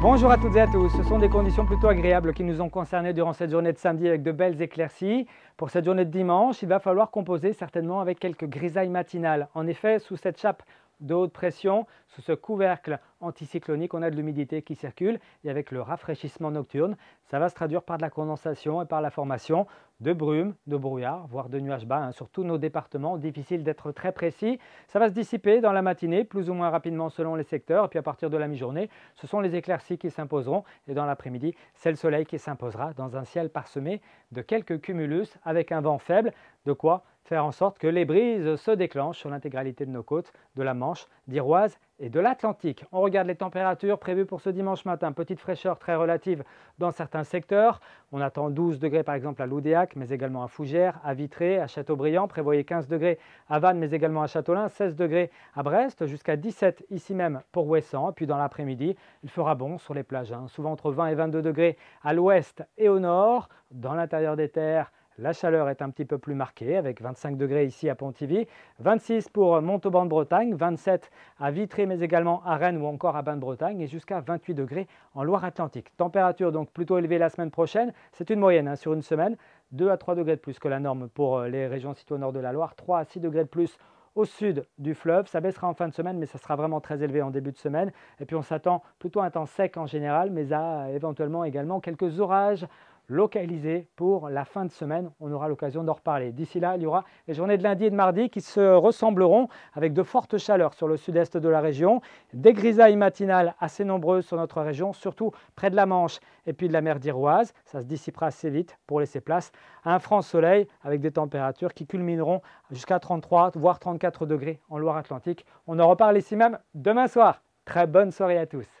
Bonjour à toutes et à tous. Ce sont des conditions plutôt agréables qui nous ont concernés durant cette journée de samedi avec de belles éclaircies. Pour cette journée de dimanche, il va falloir composer certainement avec quelques grisailles matinales. En effet, sous cette chape de haute pression, sous ce couvercle anticyclonique, on a de l'humidité qui circule et avec le rafraîchissement nocturne, ça va se traduire par de la condensation et par la formation de brumes, de brouillard, voire de nuages bas hein. sur tous nos départements. Difficile d'être très précis. Ça va se dissiper dans la matinée, plus ou moins rapidement selon les secteurs. Et puis à partir de la mi-journée, ce sont les éclaircies qui s'imposeront. Et dans l'après-midi, c'est le soleil qui s'imposera dans un ciel parsemé de quelques cumulus avec un vent faible. De quoi faire en sorte que les brises se déclenchent sur l'intégralité de nos côtes, de la Manche, d'Iroise et de l'Atlantique regarde les températures prévues pour ce dimanche matin, petite fraîcheur très relative dans certains secteurs. On attend 12 degrés par exemple à Loudéac, mais également à Fougères, à Vitré, à Châteaubriand. Prévoyez 15 degrés à Vannes, mais également à Châteaulin. 16 degrés à Brest, jusqu'à 17 ici même pour Ouessant. Puis dans l'après-midi, il fera bon sur les plages, hein. souvent entre 20 et 22 degrés à l'ouest et au nord, dans l'intérieur des terres la chaleur est un petit peu plus marquée avec 25 degrés ici à Pontivy, 26 pour Montauban de Bretagne, 27 à Vitré mais également à Rennes ou encore à Bain de Bretagne et jusqu'à 28 degrés en Loire-Atlantique. Température donc plutôt élevée la semaine prochaine, c'est une moyenne hein, sur une semaine, 2 à 3 degrés de plus que la norme pour euh, les régions situées au nord de la Loire, 3 à 6 degrés de plus au sud du fleuve. Ça baissera en fin de semaine, mais ça sera vraiment très élevé en début de semaine. Et puis on s'attend plutôt à un temps sec en général, mais à éventuellement également quelques orages localisé pour la fin de semaine. On aura l'occasion d'en reparler. D'ici là, il y aura les journées de lundi et de mardi qui se ressembleront avec de fortes chaleurs sur le sud-est de la région, des grisailles matinales assez nombreuses sur notre région, surtout près de la Manche et puis de la mer d'Iroise. Ça se dissipera assez vite pour laisser place à un franc soleil avec des températures qui culmineront jusqu'à 33 voire 34 degrés en Loire-Atlantique. On en reparle ici même demain soir. Très bonne soirée à tous.